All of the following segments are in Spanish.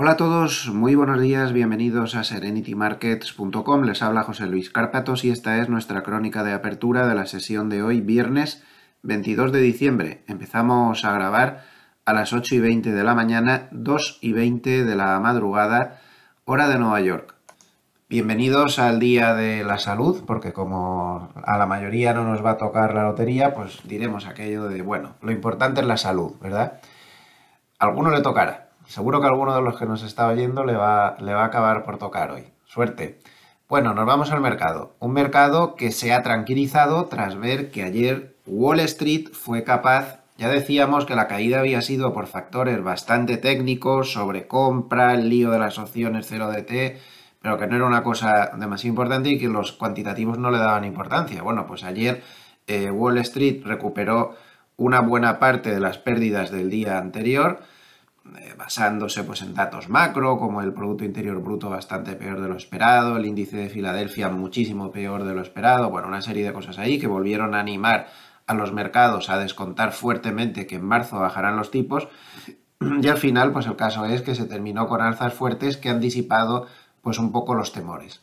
Hola a todos, muy buenos días, bienvenidos a serenitymarkets.com. Les habla José Luis Cárpatos y esta es nuestra crónica de apertura de la sesión de hoy, viernes 22 de diciembre. Empezamos a grabar a las 8 y 20 de la mañana, 2 y 20 de la madrugada, hora de Nueva York. Bienvenidos al Día de la Salud, porque como a la mayoría no nos va a tocar la lotería, pues diremos aquello de, bueno, lo importante es la salud, ¿verdad? alguno le tocará, Seguro que alguno de los que nos está oyendo le va, le va a acabar por tocar hoy. Suerte. Bueno, nos vamos al mercado. Un mercado que se ha tranquilizado tras ver que ayer Wall Street fue capaz, ya decíamos que la caída había sido por factores bastante técnicos, sobre compra, el lío de las opciones 0DT, pero que no era una cosa demasiado importante y que los cuantitativos no le daban importancia. Bueno, pues ayer eh, Wall Street recuperó una buena parte de las pérdidas del día anterior eh, basándose pues, en datos macro, como el Producto Interior Bruto bastante peor de lo esperado, el índice de Filadelfia muchísimo peor de lo esperado, bueno, una serie de cosas ahí que volvieron a animar a los mercados a descontar fuertemente que en marzo bajarán los tipos y al final pues el caso es que se terminó con alzas fuertes que han disipado pues un poco los temores.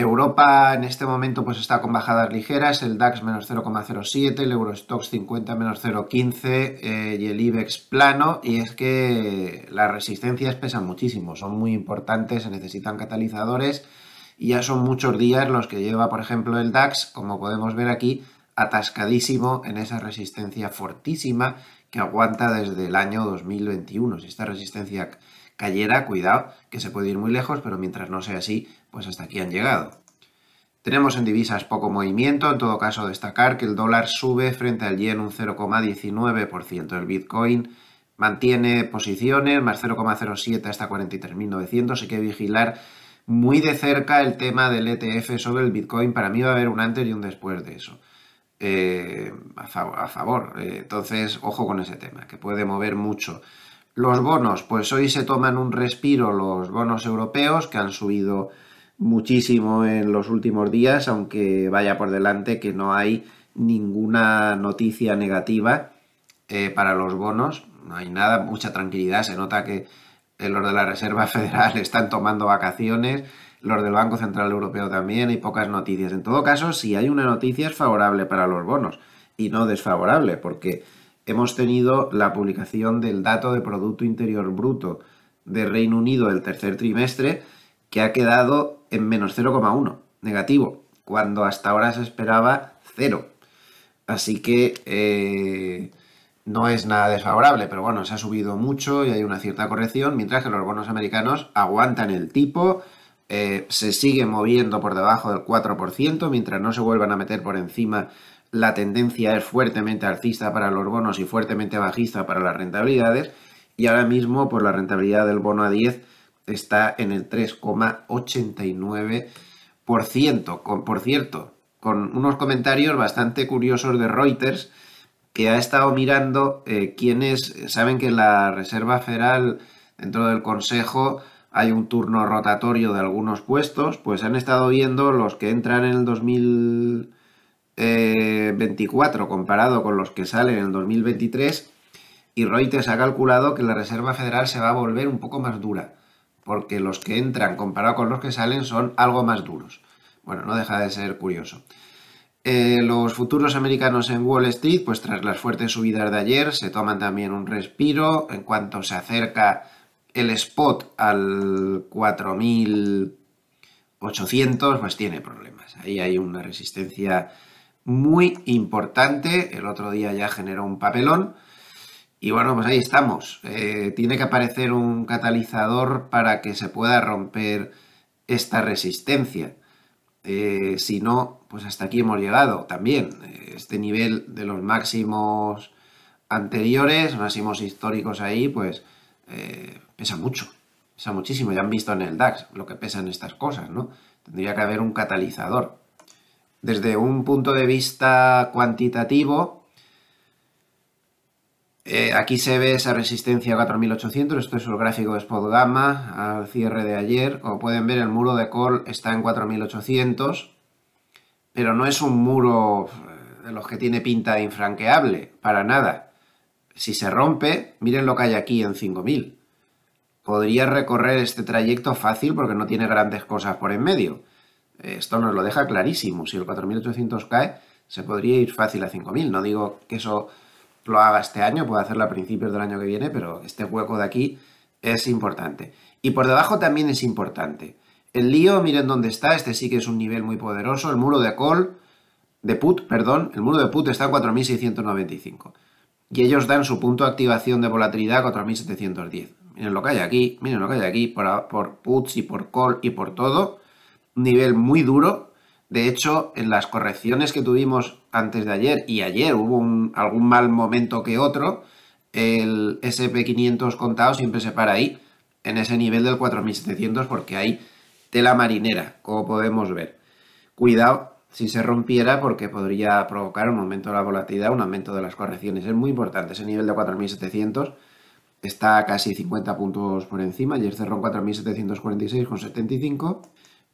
Europa en este momento pues está con bajadas ligeras, el DAX menos 0,07, el Eurostox 50 menos 0,15 eh, y el IBEX plano y es que las resistencias pesan muchísimo, son muy importantes, se necesitan catalizadores y ya son muchos días los que lleva por ejemplo el DAX, como podemos ver aquí, atascadísimo en esa resistencia fortísima que aguanta desde el año 2021. Si esta resistencia cayera, cuidado, que se puede ir muy lejos, pero mientras no sea así, pues hasta aquí han llegado. Tenemos en divisas poco movimiento, en todo caso destacar que el dólar sube frente al yen un 0,19%, el bitcoin mantiene posiciones, más 0,07 hasta 43.900, hay que vigilar muy de cerca el tema del ETF sobre el bitcoin, para mí va a haber un antes y un después de eso. Eh, a favor, eh, entonces ojo con ese tema, que puede mover mucho. Los bonos, pues hoy se toman un respiro los bonos europeos que han subido muchísimo en los últimos días, aunque vaya por delante que no hay ninguna noticia negativa eh, para los bonos, no hay nada, mucha tranquilidad, se nota que eh, los de la Reserva Federal están tomando vacaciones, los del Banco Central Europeo también, hay pocas noticias. En todo caso, si hay una noticia es favorable para los bonos y no desfavorable, porque hemos tenido la publicación del dato de Producto Interior Bruto de Reino Unido del tercer trimestre, que ha quedado en menos 0,1, negativo, cuando hasta ahora se esperaba cero. Así que eh, no es nada desfavorable, pero bueno, se ha subido mucho y hay una cierta corrección, mientras que los bonos americanos aguantan el tipo, eh, se siguen moviendo por debajo del 4%, mientras no se vuelvan a meter por encima la tendencia es fuertemente alcista para los bonos y fuertemente bajista para las rentabilidades y ahora mismo por pues, la rentabilidad del bono a 10 está en el 3,89%. por cierto, con unos comentarios bastante curiosos de Reuters que ha estado mirando eh, quienes saben que en la Reserva Federal dentro del Consejo hay un turno rotatorio de algunos puestos, pues han estado viendo los que entran en el 2000 24 eh, comparado con los que salen en el 2023 y Reuters ha calculado que la Reserva Federal se va a volver un poco más dura, porque los que entran comparado con los que salen son algo más duros. Bueno, no deja de ser curioso. Eh, los futuros americanos en Wall Street, pues tras las fuertes subidas de ayer, se toman también un respiro. En cuanto se acerca el spot al 4800, pues tiene problemas. Ahí hay una resistencia muy importante. El otro día ya generó un papelón. Y bueno, pues ahí estamos. Eh, tiene que aparecer un catalizador para que se pueda romper esta resistencia. Eh, si no, pues hasta aquí hemos llegado también. Eh, este nivel de los máximos anteriores, máximos históricos ahí, pues pesa mucho. Pesa muchísimo. Ya han visto en el DAX lo que pesan estas cosas, ¿no? Tendría que haber un catalizador desde un punto de vista cuantitativo, eh, aquí se ve esa resistencia a 4800, esto es el gráfico de Spot Gamma al cierre de ayer. Como pueden ver, el muro de Call está en 4800, pero no es un muro eh, de los que tiene pinta de infranqueable, para nada. Si se rompe, miren lo que hay aquí en 5000. Podría recorrer este trayecto fácil porque no tiene grandes cosas por en medio. Esto nos lo deja clarísimo. Si el 4800 cae, se podría ir fácil a 5000. No digo que eso lo haga este año, puede hacerlo a principios del año que viene, pero este hueco de aquí es importante. Y por debajo también es importante. El lío, miren dónde está, este sí que es un nivel muy poderoso. El muro de call, de put, perdón, el muro de put está a 4695. Y ellos dan su punto de activación de volatilidad a 4710. Miren lo que hay aquí, miren lo que hay aquí, por, por puts y por call y por todo nivel muy duro. De hecho, en las correcciones que tuvimos antes de ayer y ayer hubo algún mal momento que otro, el SP500 contado siempre se para ahí, en ese nivel del 4700, porque hay tela marinera, como podemos ver. Cuidado si se rompiera, porque podría provocar un aumento de la volatilidad, un aumento de las correcciones. Es muy importante ese nivel de 4700 está casi 50 puntos por encima. Ayer cerró en 4.746,75.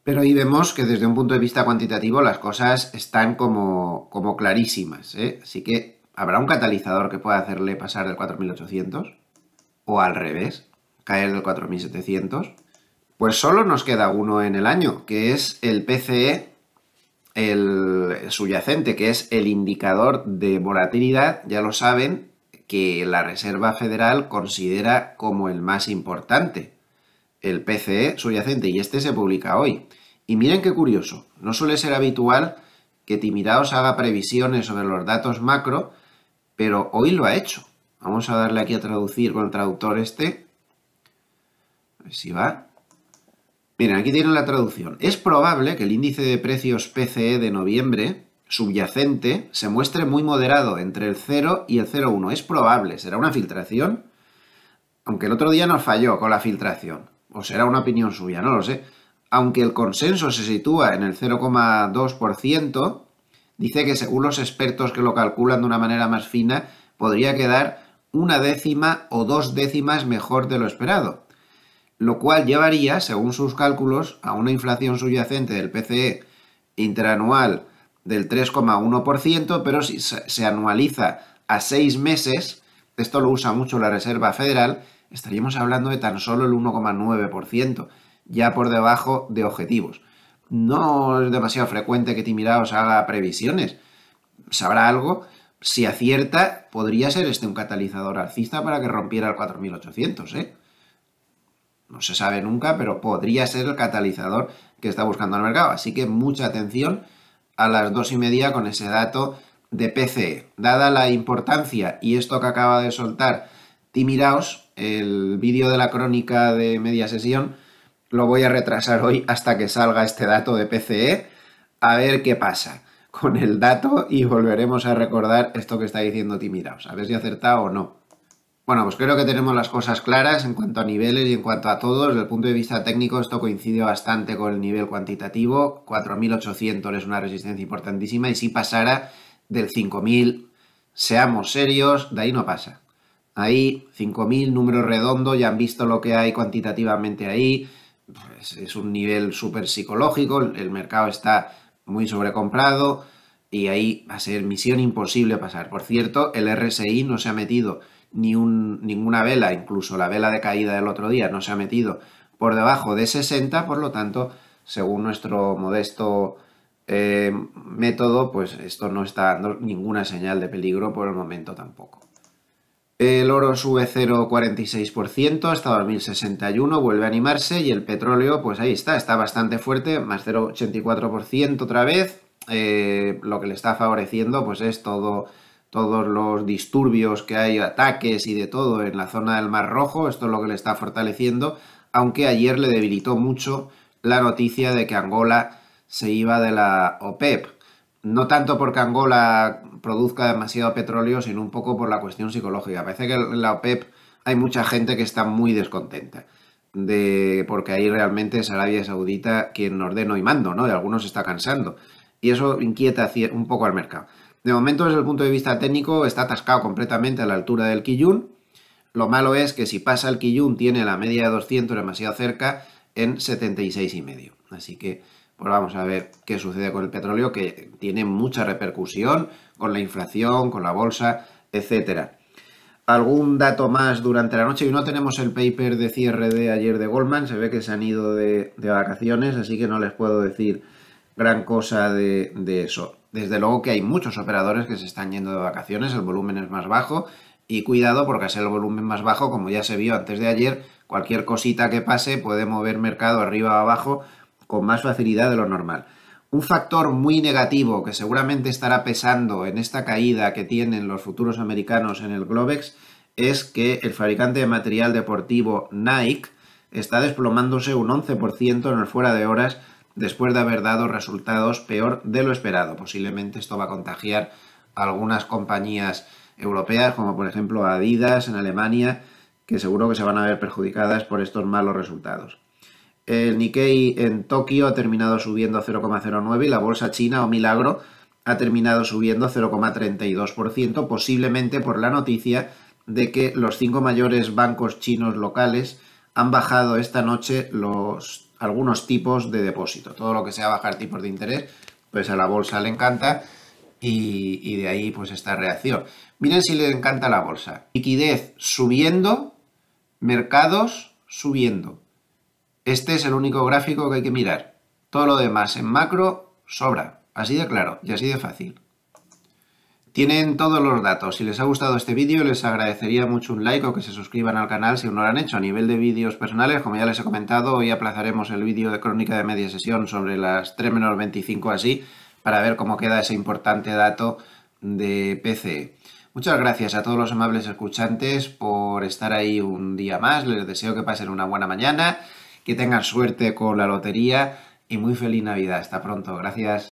Pero ahí vemos que desde un punto de vista cuantitativo las cosas están como, como clarísimas. ¿eh? Así que habrá un catalizador que pueda hacerle pasar del 4800 o al revés, caer del 4700. Pues solo nos queda uno en el año, que es el PCE el subyacente, que es el indicador de volatilidad, ya lo saben, que la Reserva Federal considera como el más importante el PCE subyacente y este se publica hoy. Y miren qué curioso, no suele ser habitual que Timiraos haga previsiones sobre los datos macro, pero hoy lo ha hecho. Vamos a darle aquí a traducir con el traductor este. A ver si va. Miren, aquí tienen la traducción. Es probable que el índice de precios PCE de noviembre subyacente se muestre muy moderado entre el 0 y el 0,1. Es probable, será una filtración. Aunque el otro día nos falló con la filtración o pues será una opinión suya, no lo sé, aunque el consenso se sitúa en el 0,2%, dice que según los expertos que lo calculan de una manera más fina, podría quedar una décima o dos décimas mejor de lo esperado, lo cual llevaría, según sus cálculos, a una inflación subyacente del PCE interanual del 3,1%, pero si se anualiza a seis meses, esto lo usa mucho la Reserva Federal, estaríamos hablando de tan solo el 1,9%, ya por debajo de objetivos. No es demasiado frecuente que Timiraos haga previsiones. Sabrá algo. Si acierta, podría ser este un catalizador alcista para que rompiera el 4800, ¿eh? No se sabe nunca, pero podría ser el catalizador que está buscando el mercado. Así que mucha atención a las dos y media con ese dato de PCE. Dada la importancia y esto que acaba de soltar y el vídeo de la crónica de media sesión, lo voy a retrasar hoy hasta que salga este dato de PCE, a ver qué pasa con el dato y volveremos a recordar esto que está diciendo Timiraos, a ver si acertado o no. Bueno, pues creo que tenemos las cosas claras en cuanto a niveles y en cuanto a todos. Desde el punto de vista técnico esto coincide bastante con el nivel cuantitativo. 4.800 es una resistencia importantísima y si pasara del 5.000, seamos serios, de ahí no pasa ahí, 5.000, número redondo, ya han visto lo que hay cuantitativamente ahí, es un nivel súper psicológico, el mercado está muy sobrecomprado y ahí va a ser misión imposible pasar. Por cierto, el RSI no se ha metido ni ninguna vela, incluso la vela de caída del otro día no se ha metido por debajo de 60, por lo tanto, según nuestro modesto eh, método, pues esto no está dando ninguna señal de peligro por el momento tampoco. El oro sube 0,46% hasta 2061, vuelve a animarse y el petróleo, pues ahí está, está bastante fuerte, más 0,84% otra vez. Eh, lo que le está favoreciendo, pues es todo, todos los disturbios que hay, ataques y de todo en la zona del Mar Rojo, esto es lo que le está fortaleciendo, aunque ayer le debilitó mucho la noticia de que Angola se iba de la OPEP. E no tanto porque Angola produzca demasiado petróleo, sino un poco por la cuestión psicológica. Parece que en la OPEP hay mucha gente que está muy descontenta. De, porque ahí realmente es Arabia Saudita quien ordeno y mando, ¿no? De algunos está cansando. Y eso inquieta un poco al mercado. De momento, desde el punto de vista técnico, está atascado completamente a la altura del Kiyun. Lo malo es que si pasa el Kiyun, tiene la media de 200 demasiado cerca en 76,5. y medio. Así que pues vamos a ver qué sucede con el petróleo, que tiene mucha repercusión con la inflación, con la bolsa, etcétera. Algún dato más durante la noche. y no tenemos el paper de cierre de ayer de Goldman. Se ve que se han ido de, vacaciones, así que no les puedo decir gran cosa de, eso. Desde luego que hay muchos operadores que se están yendo de vacaciones, el volumen es más bajo y cuidado porque al ser el volumen más bajo, como ya se vio antes de ayer, cualquier cosita que pase puede mover mercado arriba o abajo con más facilidad de lo normal. Un factor muy negativo que seguramente estará pesando en esta caída que tienen los futuros americanos en el Globex es que el fabricante de material deportivo Nike está desplomándose un 11% en el fuera de horas después de haber dado resultados peor de lo esperado. Posiblemente esto va a contagiar a algunas compañías europeas, como por ejemplo Adidas en Alemania, que seguro que se van a ver perjudicadas por estos malos resultados. El Nikkei en Tokio ha terminado subiendo 0,09 y la bolsa china, o milagro, ha terminado subiendo 0,32%, posiblemente por la noticia de que los cinco mayores bancos chinos locales han bajado esta noche los, algunos tipos de depósito. Todo lo que sea bajar tipos de interés, pues a la bolsa le encanta y, y de ahí pues esta reacción. Miren si le encanta la bolsa. Liquidez subiendo, mercados subiendo. Este es el único gráfico que hay que mirar. Todo lo demás en macro sobra. Así de claro y así de fácil. Tienen todos los datos. Si les ha gustado este vídeo, les agradecería mucho un like o que se suscriban al canal si aún no lo han hecho. A nivel de vídeos personales, como ya les he comentado, hoy aplazaremos el vídeo de crónica de media sesión sobre las 3 menos 25 así, para ver cómo queda ese importante dato de PCE. Muchas gracias a todos los amables escuchantes por estar ahí un día más. Les deseo que pasen una buena mañana que tengan suerte con la lotería y muy feliz Navidad. Hasta pronto. Gracias.